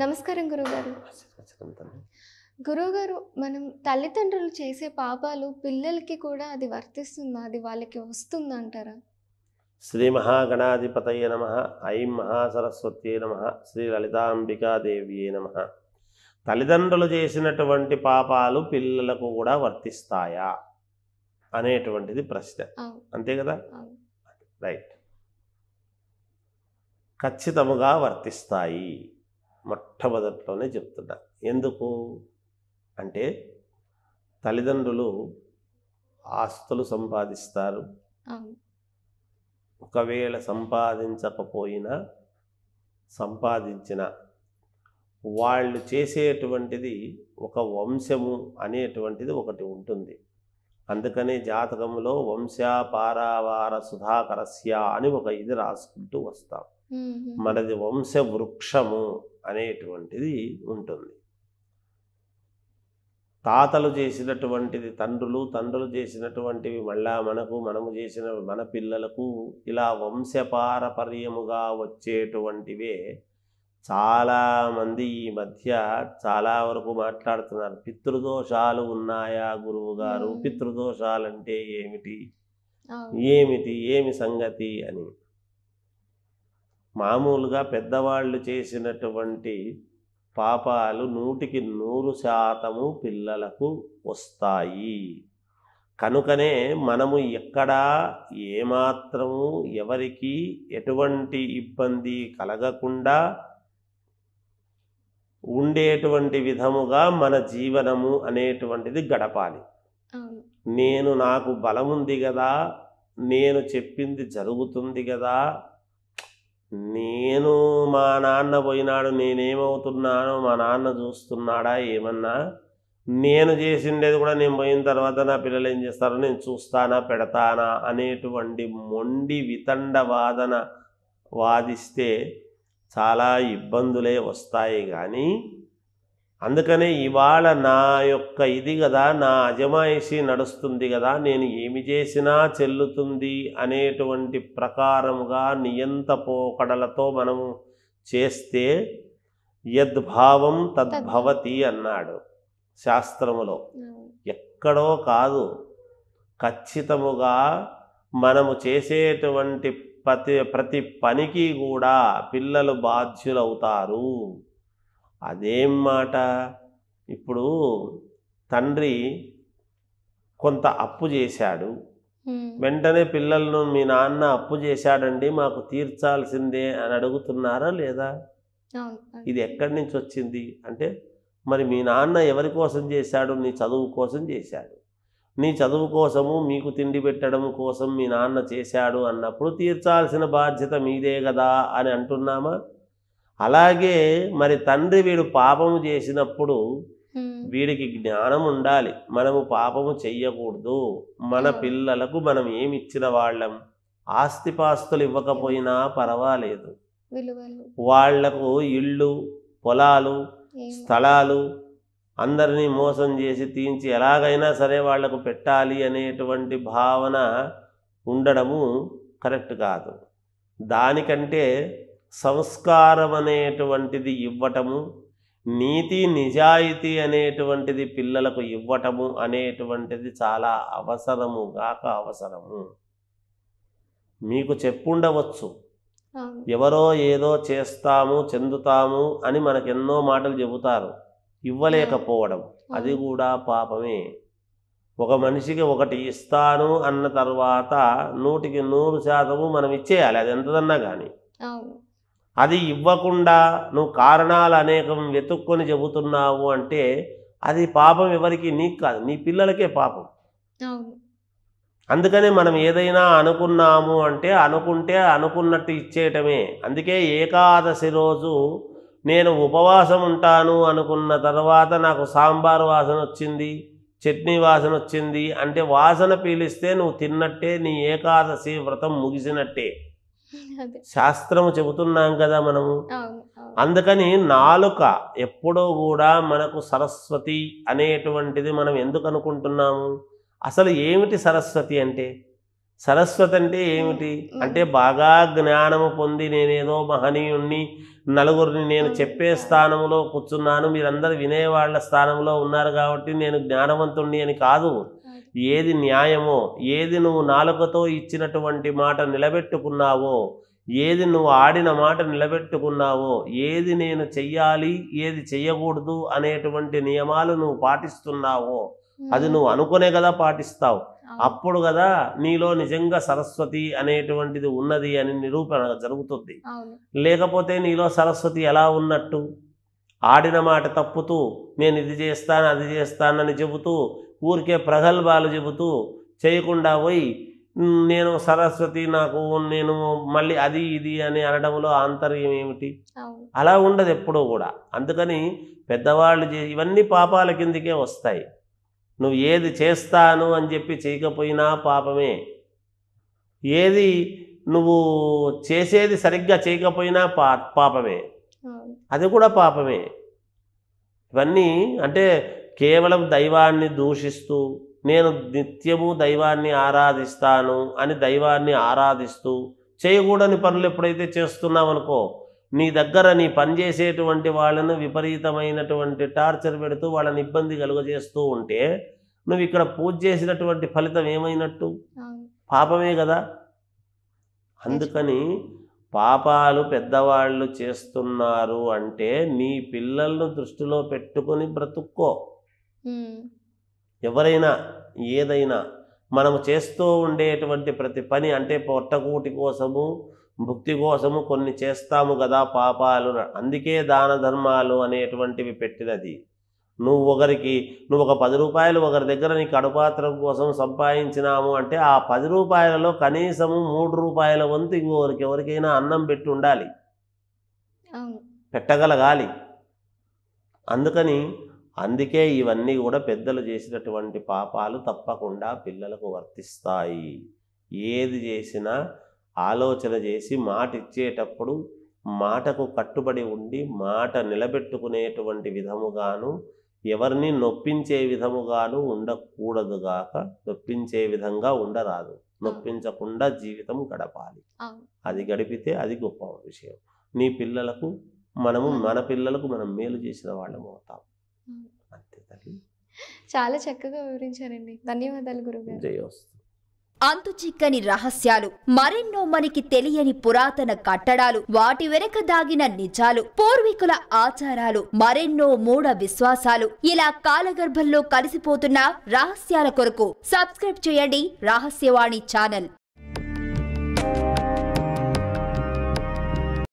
నమస్కారం గురుగారు గురువుగారు మనం తల్లిదండ్రులు చేసే పాపాలు పిల్లలకి కూడా అది వర్తిస్తుందా అది వాళ్ళకి వస్తుందంటారా శ్రీ మహాగణాధిపతయ నమ ఐం మహాసరస్వతీ నమ శ్రీ లలితాంబికాదేవియే నమ తల్లిదండ్రులు చేసినటువంటి పాపాలు పిల్లలకు కూడా వర్తిస్తాయా అనేటువంటిది ప్రశ్న అంతే కదా రైట్ ఖచ్చితముగా వర్తిస్తాయి మొట్టమొదట్లోనే చెప్తున్నా ఎందుకు అంటే తల్లిదండ్రులు ఆస్తులు సంపాదిస్తారు ఒకవేళ సంపాదించకపోయినా సంపాదించిన వాళ్ళు చేసేటువంటిది ఒక వంశము అనేటువంటిది ఒకటి ఉంటుంది అందుకనే జాతకంలో పారావార సుధాకరస్య అని ఒక ఇది రాసుకుంటూ వస్తాం మనది వంశ వృక్షము అనేటువంటిది ఉంటుంది తాతలు చేసినటువంటిది తండ్రులు తండ్రులు చేసినటువంటివి మళ్ళా మనకు మనము చేసిన మన పిల్లలకు ఇలా వంశపారపర్యముగా వచ్చేటువంటివే చాలామంది ఈ మధ్య చాలా వరకు మాట్లాడుతున్నారు పితృదోషాలు ఉన్నాయా గురువు గారు పితృదోషాలంటే ఏమిటి ఏమిటి ఏమి సంగతి అని మామూలుగా పెద్దవాళ్ళు చేసినటువంటి పాపాలు నూటికి నూరు శాతము పిల్లలకు వస్తాయి కనుకనే మనము ఎక్కడా ఏమాత్రము ఎవరికి ఎటువంటి ఇబ్బంది కలగకుండా ఉండేటువంటి విధముగా మన జీవనము అనేటువంటిది గడపాలి నేను నాకు బలముంది కదా నేను చెప్పింది జరుగుతుంది కదా నేను మా నాన్న పోయినాడు నేనేమవుతున్నానో మా నాన్న చూస్తున్నాడా ఏమన్నా నేను చేసిండేది కూడా నేను పోయిన తర్వాత నా పిల్లలు ఏం చేస్తారో నేను చూస్తానా పెడతానా అనేటువంటి మొండి వితండ వాదన వాదిస్తే చాలా ఇబ్బందులే వస్తాయి కానీ అందుకనే ఇవాళ నా యొక్క ఇది కదా నా అజమాయిషి నడుస్తుంది కదా నేను ఏమి చేసినా చెల్లుతుంది అనేటువంటి ప్రకారముగా నియంత పోకడలతో మనము చేస్తే యద్భావం తద్భవతి అన్నాడు శాస్త్రములో ఎక్కడో కాదు ఖచ్చితముగా మనము చేసేటువంటి ప్రతి ప్రతి పనికి కూడా పిల్లలు బాధ్యులవుతారు అదేం మాట ఇప్పుడు తండ్రి కొంత అప్పు చేశాడు వెంటనే పిల్లలను మీ నాన్న అప్పు చేశాడండి మాకు తీర్చాల్సిందే అని అడుగుతున్నారా లేదా ఇది ఎక్కడి నుంచి వచ్చింది అంటే మరి మీ నాన్న ఎవరి కోసం చేశాడు నీ చదువు కోసం చేశాడు నీ చదువు కోసము మీకు తిండి పెట్టడం కోసం మీ నాన్న చేశాడు అన్నప్పుడు తీర్చాల్సిన బాధ్యత మీదే కదా అని అంటున్నామా అలాగే మరి తండ్రి వీడు పాపము చేసినప్పుడు వీడికి జ్ఞానం ఉండాలి మనము పాపము చెయ్యకూడదు మన పిల్లలకు మనం ఏమి ఇచ్చిన వాళ్ళం ఆస్తిపాస్తులు ఇవ్వకపోయినా పర్వాలేదు వాళ్లకు ఇళ్ళు పొలాలు స్థలాలు అందరినీ మోసం చేసి తీయించి ఎలాగైనా సరే వాళ్లకు పెట్టాలి అనేటువంటి భావన ఉండడము కరెక్ట్ కాదు దానికంటే సంస్కారం అనేటువంటిది ఇవ్వటము నీతి నిజాయితీ అనేటువంటిది పిల్లలకు ఇవ్వటము అనేటువంటిది చాలా అవసరము గాక అవసరము మీకు చెప్పుండవచ్చు ఎవరో ఏదో చేస్తాము చెందుతాము అని మనకు ఎన్నో మాటలు చెబుతారు ఇవ్వలేకపోవడం అది కూడా పాపమే ఒక మనిషికి ఒకటి ఇస్తాను అన్న తర్వాత నూటికి నూరు శాతము మనం ఇచ్చేయాలి అది ఎంతదన్నా కానీ అది ఇవ్వకుండా నువ్వు కారణాలు అనేకం వెతుక్కొని చెబుతున్నావు అంటే అది పాపం ఎవరికి నీకు కాదు నీ పిల్లలకే పాపం అందుకనే మనం ఏదైనా అనుకున్నాము అంటే అనుకుంటే అనుకున్నట్టు ఇచ్చేయటమే అందుకే ఏకాదశి రోజు నేను ఉపవాసం ఉంటాను అనుకున్న తర్వాత నాకు సాంబార్ వాసన వచ్చింది చట్నీ వాసన వచ్చింది అంటే వాసన పీలిస్తే నువ్వు తిన్నట్టే నీ ఏకాదశి వ్రతం ముగిసినట్టే శాస్త్రము చెబుతున్నాం కదా మనము అందుకని నాలుక ఎప్పుడో కూడా మనకు సరస్వతి అనేటువంటిది మనం ఎందుకు అనుకుంటున్నాము అసలు ఏమిటి సరస్వతి అంటే సరస్వతి అంటే ఏమిటి అంటే బాగా జ్ఞానము పొంది నేనేదో మహనీయుణ్ణి నలుగురిని నేను చెప్పే స్థానంలో కూర్చున్నాను మీరందరూ వినేవాళ్ల స్థానంలో ఉన్నారు కాబట్టి నేను జ్ఞానవంతుణ్ణి అని కాదు ఏది న్యాయమో ఏది నువ్వు నాలుకతో ఇచ్చినటువంటి మాట నిలబెట్టుకున్నావో ఏది నువ్వు ఆడిన మాట నిలబెట్టుకున్నావో ఏది నేను చెయ్యాలి ఏది చెయ్యకూడదు అనేటువంటి నియమాలు నువ్వు పాటిస్తున్నావో అది నువ్వు అనుకునే కదా పాటిస్తావు అప్పుడు కదా నీలో నిజంగా సరస్వతి అనేటువంటిది ఉన్నది అని నిరూపణ జరుగుతుంది లేకపోతే నీలో సరస్వతి ఎలా ఉన్నట్టు ఆడిన మాట తప్పుతూ నేను ఇది చేస్తాను అది చేస్తానని చెబుతూ ఊరికే ప్రగల్భాలు చెబుతూ చేయకుండా పోయి నేను సరస్వతి నాకు నేను మళ్ళీ అది ఇది అని అనడంలో ఆంతర్యం ఏమిటి అలా ఉండదు ఎప్పుడూ కూడా అందుకని పెద్దవాళ్ళు చే ఇవన్నీ పాపాల కిందికే వస్తాయి నువ్వు ఏది చేస్తాను అని చెప్పి చేయకపోయినా పాపమే ఏది నువ్వు చేసేది సరిగ్గా చేయకపోయినా పా పాపమే అది కూడా పాపమే ఇవన్నీ అంటే కేవలం దైవాన్ని దూషిస్తూ నేను నిత్యము దైవాన్ని ఆరాధిస్తాను అని దైవాన్ని ఆరాధిస్తూ చేయకూడని పనులు ఎప్పుడైతే చేస్తున్నావనుకో నీ దగ్గర నీ పనిచేసేటువంటి వాళ్ళను విపరీతమైనటువంటి టార్చర్ పెడుతూ వాళ్ళని ఇబ్బంది కలుగజేస్తూ ఉంటే నువ్వు ఇక్కడ పూజ చేసినటువంటి ఫలితం ఏమైనట్టు పాపమే కదా అందుకని పాపాలు పెద్దవాళ్ళు చేస్తున్నారు అంటే నీ పిల్లలను దృష్టిలో పెట్టుకొని బ్రతుక్కో ఎవరైనా ఏదైనా మనము చేస్తూ ఉండేటువంటి ప్రతి పని అంటే పొట్టకూటి కోసము భుక్తి కోసము కొన్ని చేస్తాము కదా పాపాలు అందుకే దాన ధర్మాలు అనేటువంటివి పెట్టినది నువ్వు ఒకరికి నువ్వు ఒక పది రూపాయలు ఒకరి దగ్గర నీ కడుపాత్రం కోసం సంపాదించినాము అంటే ఆ పది రూపాయలలో కనీసము మూడు రూపాయల వంతు ఇంకొకరికి ఎవరికైనా అన్నం పెట్టి ఉండాలి పెట్టగలగాలి అందుకని అందుకే ఇవన్నీ కూడా పెద్దలు చేసినటువంటి పాపాలు తప్పకుండా పిల్లలకు వర్తిస్తాయి ఏది చేసినా ఆలోచన చేసి మాట ఇచ్చేటప్పుడు మాటకు కట్టుబడి ఉండి మాట నిలబెట్టుకునేటువంటి విధముగాను ఎవరిని నొప్పించే విధముగాను ఉండకూడదు గాక నొప్పించే విధంగా ఉండరాదు నొప్పించకుండా జీవితం గడపాలి అది గడిపితే అది గొప్ప విషయం నీ పిల్లలకు మనము మన పిల్లలకు మనం మేలు చేసిన వాళ్ళం అవుతాం అంతే తల్లి చాలా చక్కగా వివరించారండి ధన్యవాదాలు గురుగారు అంతు చిక్కని రహస్యాలు మరెన్నో మనకి తెలియని పురాతన కట్టడాలు వాటి వెనక దాగిన నిజాలు పూర్వీకుల ఆచారాలు మరెన్నో మూఢ విశ్వాసాలు ఇలా కాలగర్భంలో కలిసిపోతున్న రహస్యాల కొరకు సబ్స్క్రైబ్ చేయండి రహస్యవాణి ఛానల్